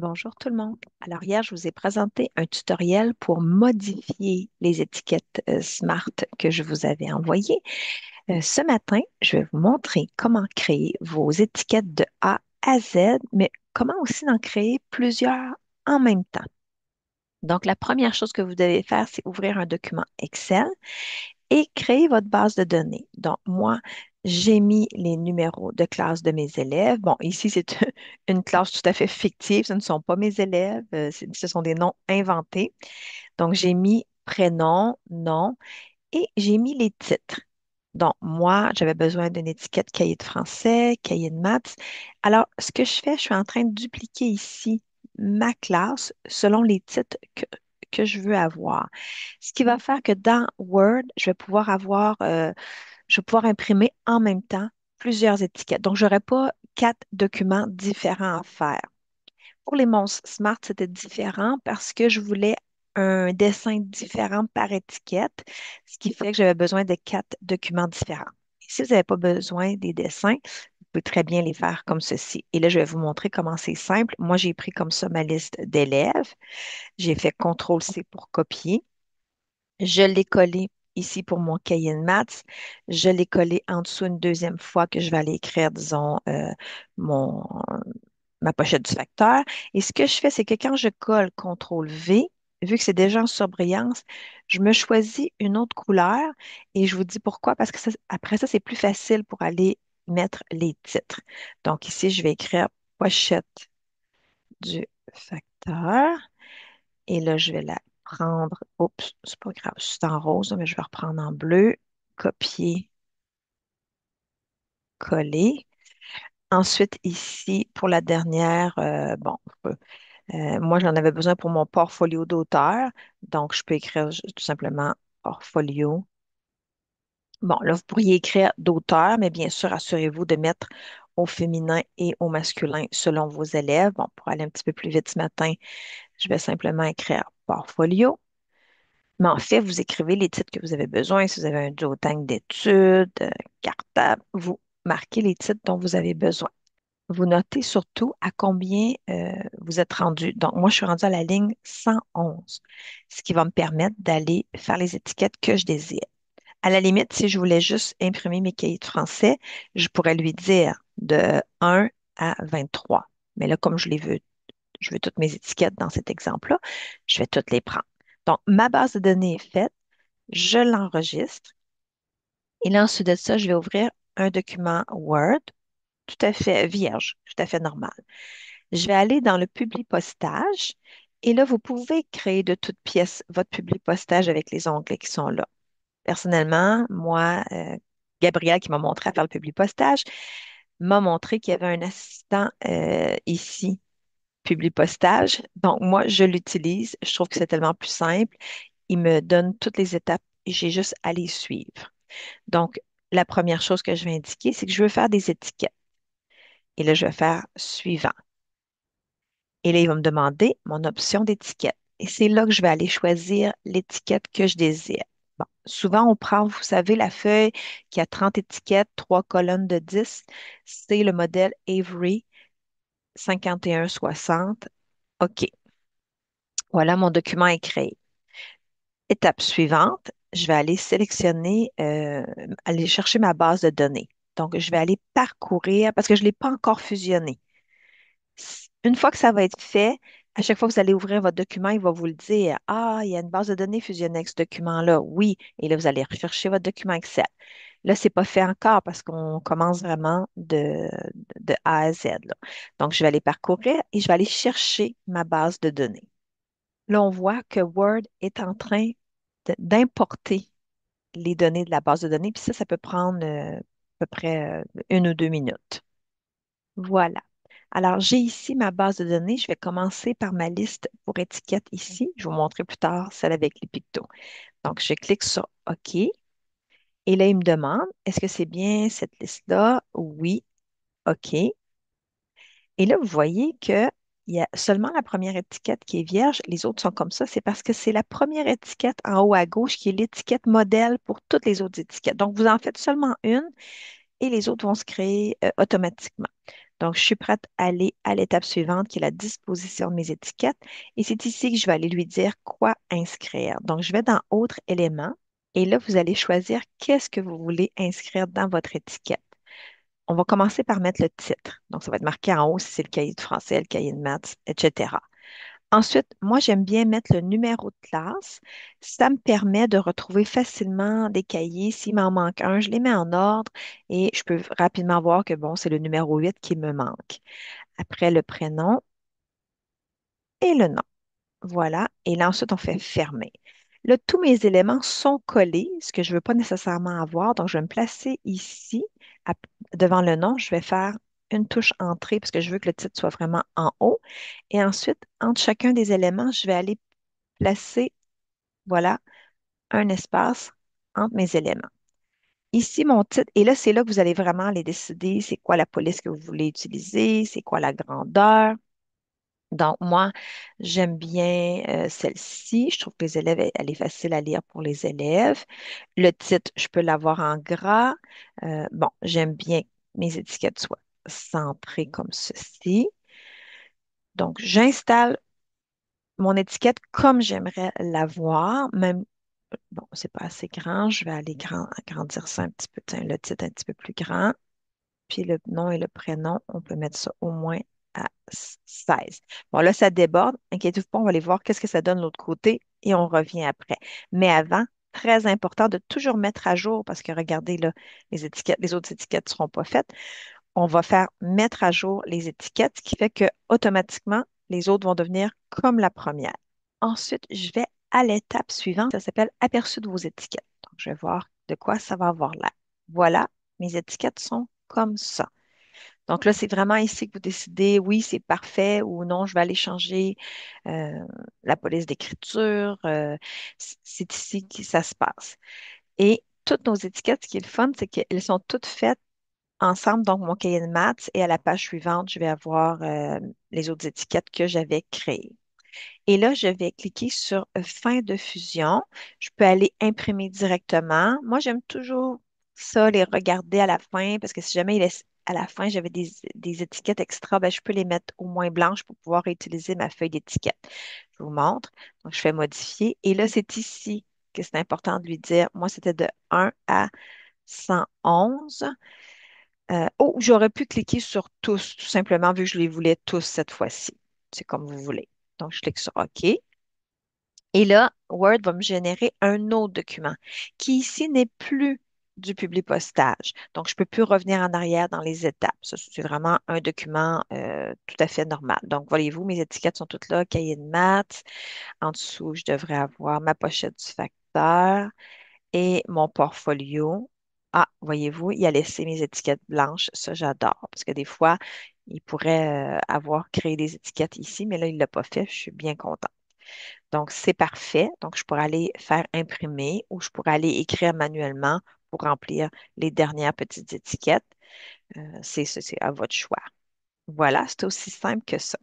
Bonjour tout le monde. Alors hier, je vous ai présenté un tutoriel pour modifier les étiquettes euh, SMART que je vous avais envoyées. Euh, ce matin, je vais vous montrer comment créer vos étiquettes de A à Z, mais comment aussi en créer plusieurs en même temps. Donc, la première chose que vous devez faire, c'est ouvrir un document Excel et créer votre base de données. Donc, moi, j'ai mis les numéros de classe de mes élèves. Bon, ici, c'est une classe tout à fait fictive, ce ne sont pas mes élèves, euh, ce sont des noms inventés. Donc, j'ai mis prénom, nom et j'ai mis les titres. Donc, moi, j'avais besoin d'une étiquette cahier de français, cahier de maths. Alors, ce que je fais, je suis en train de dupliquer ici ma classe selon les titres que, je veux avoir. Ce qui va mhm. faire que dans Word, je vais pouvoir avoir euh, je vais pouvoir imprimer en même temps plusieurs étiquettes. Donc, je n'aurai pas quatre documents différents à faire. Pour les monstres Smart, c'était différent parce que je voulais un dessin différent par étiquette, ce qui fait que j'avais besoin de quatre documents différents. si vous n'avez pas besoin des dessins, vous pouvez très bien les faire comme ceci. Et là, je vais vous montrer comment c'est simple. Moi, j'ai pris comme ça ma liste d'élèves. J'ai fait CTRL-C pour copier. Je l'ai collé ici pour mon cahier de maths, je l'ai collé en dessous une deuxième fois que je vais aller écrire, disons, euh, mon, ma pochette du facteur. Et ce que je fais, c'est que quand je colle CTRL V, vu que c'est déjà en surbrillance, je me choisis une autre couleur et je vous dis pourquoi, parce que après ça, c'est plus facile pour aller mettre les titres. Donc ici, je vais écrire pochette du facteur. Et là, je vais la prendre, Oups, c'est pas grave, c'est en rose, mais je vais reprendre en bleu. Copier, coller. Ensuite, ici, pour la dernière, euh, bon, euh, moi, j'en avais besoin pour mon portfolio d'auteur. Donc, je peux écrire tout simplement portfolio. Bon, là, vous pourriez écrire d'auteur, mais bien sûr, assurez-vous de mettre au féminin et au masculin selon vos élèves. Bon, pour aller un petit peu plus vite ce matin, je vais simplement écrire portfolio. Mais en fait, vous écrivez les titres que vous avez besoin. Si vous avez un duotang d'études, euh, cartable, vous marquez les titres dont vous avez besoin. Vous notez surtout à combien euh, vous êtes rendu. Donc, moi, je suis rendu à la ligne 111, ce qui va me permettre d'aller faire les étiquettes que je désire. À la limite, si je voulais juste imprimer mes cahiers de français, je pourrais lui dire de 1 à 23. Mais là, comme je les veux je veux toutes mes étiquettes dans cet exemple-là, je vais toutes les prendre. Donc, ma base de données est faite, je l'enregistre. Et là, ensuite de ça, je vais ouvrir un document Word tout à fait vierge, tout à fait normal. Je vais aller dans le public postage. et là, vous pouvez créer de toutes pièces votre public postage avec les onglets qui sont là. Personnellement, moi, euh, Gabriel qui m'a montré à faire le postage, m'a montré qu'il y avait un assistant euh, ici publi postage. Donc, moi, je l'utilise. Je trouve que c'est tellement plus simple. Il me donne toutes les étapes. J'ai juste à les suivre. Donc, la première chose que je vais indiquer, c'est que je veux faire des étiquettes. Et là, je vais faire suivant. Et là, il va me demander mon option d'étiquette. Et c'est là que je vais aller choisir l'étiquette que je désire. Bon, souvent, on prend, vous savez, la feuille qui a 30 étiquettes, trois colonnes de 10. C'est le modèle Avery 5160. OK. Voilà, mon document est créé. Étape suivante, je vais aller sélectionner, euh, aller chercher ma base de données. Donc, je vais aller parcourir parce que je ne l'ai pas encore fusionné. Une fois que ça va être fait, à chaque fois que vous allez ouvrir votre document, il va vous le dire. Ah, il y a une base de données fusionnée avec ce document-là. Oui. Et là, vous allez rechercher votre document Excel. Là, ce n'est pas fait encore parce qu'on commence vraiment de, A à Z. Donc, je vais aller parcourir et je vais aller chercher ma base de données. Là, on voit que Word est en train d'importer les données de la base de données, puis ça, ça peut prendre euh, à peu près euh, une ou deux minutes. Voilà. Alors, j'ai ici ma base de données. Je vais commencer par ma liste pour étiquette ici. Je vous montrerai plus tard celle avec les pictos. Donc, je clique sur OK. Et là, il me demande, est-ce que c'est bien cette liste-là? Oui. OK. Et là, vous voyez que y a seulement la première étiquette qui est vierge, les autres sont comme ça, c'est parce que c'est la première étiquette en haut à gauche qui est l'étiquette modèle pour toutes les autres étiquettes. Donc, vous en faites seulement une et les autres vont se créer euh, automatiquement. Donc, je suis prête à aller à l'étape suivante qui est la disposition de mes étiquettes et c'est ici que je vais aller lui dire quoi inscrire. Donc, je vais dans Autres éléments et là, vous allez choisir qu'est-ce que vous voulez inscrire dans votre étiquette. On va commencer par mettre le titre. Donc, ça va être marqué en haut si c'est le cahier de français, le cahier de maths, etc. Ensuite, moi, j'aime bien mettre le numéro de classe. Ça me permet de retrouver facilement des cahiers. S'il m'en manque un, je les mets en ordre et je peux rapidement voir que, bon, c'est le numéro 8 qui me manque. Après, le prénom et le nom. Voilà. Et là, ensuite, on fait fermer. Là, tous mes éléments sont collés, ce que je ne veux pas nécessairement avoir. Donc, je vais me placer ici, devant le nom, je vais faire une touche entrée parce que je veux que le titre soit vraiment en haut. Et ensuite, entre chacun des éléments, je vais aller placer, voilà, un espace entre mes éléments. Ici, mon titre, et là, c'est là que vous allez vraiment aller décider c'est quoi la police que vous voulez utiliser, c'est quoi la grandeur. Donc, moi, j'aime bien euh, celle-ci. Je trouve que les élèves, elle est facile à lire pour les élèves. Le titre, je peux l'avoir en gras. Euh, bon, j'aime bien mes étiquettes soient centrées comme ceci. Donc, j'installe mon étiquette comme j'aimerais l'avoir, même bon, c'est pas assez grand, je vais aller grandir ça un petit peu, le titre un petit peu plus grand. Puis le nom et le prénom, on peut mettre ça au moins à 16. Bon, là, ça déborde. Inquiétez-vous pas, on va aller voir qu'est-ce que ça donne de l'autre côté et on revient après. Mais avant, très important de toujours mettre à jour parce que regardez, là, les étiquettes, les autres étiquettes ne seront pas faites. On va faire mettre à jour les étiquettes, ce qui fait que automatiquement, les autres vont devenir comme la première. Ensuite, je vais à l'étape suivante. Ça s'appelle aperçu de vos étiquettes. Donc, je vais voir de quoi ça va avoir l'air. Voilà, mes étiquettes sont comme ça. Donc là, c'est vraiment ici que vous décidez, oui, c'est parfait ou non, je vais aller changer euh, la police d'écriture. Euh, c'est ici que ça se passe. Et toutes nos étiquettes, ce qui est le fun, c'est qu'elles sont toutes faites ensemble, donc mon cahier de maths, et à la page suivante, je vais avoir euh, les autres étiquettes que j'avais créées. Et là, je vais cliquer sur fin de fusion. Je peux aller imprimer directement. Moi, j'aime toujours ça, les regarder à la fin, parce que si jamais il, est, à la fin, j'avais des, étiquettes extra, ben, je peux les mettre au moins blanches pour pouvoir utiliser ma feuille d'étiquette. Je vous montre. Donc, je fais modifier. Et là, c'est ici que c'est important de lui dire, moi, c'était de 1 à 111. Euh, oh, j'aurais pu cliquer sur tous, tout simplement, vu que je les voulais tous cette fois-ci. C'est comme vous voulez. Donc, je clique sur OK. Et là, Word va me générer un autre document qui ici n'est plus du postage Donc, je ne peux plus revenir en arrière dans les étapes. C'est vraiment un document euh, tout à fait normal. Donc, voyez-vous, mes étiquettes sont toutes là, cahier de maths. En dessous, je devrais avoir ma pochette du facteur et mon portfolio. Ah, voyez-vous, il a laissé mes étiquettes blanches. Ça, j'adore parce que des fois, il pourrait euh, avoir créé des étiquettes ici, mais là, il ne l'a pas fait. Je suis bien contente. Donc, c'est parfait. Donc, je pourrais aller faire imprimer ou je pourrais aller écrire manuellement pour remplir les dernières petites étiquettes. Euh, c'est à votre choix. Voilà, c'est aussi simple que ça.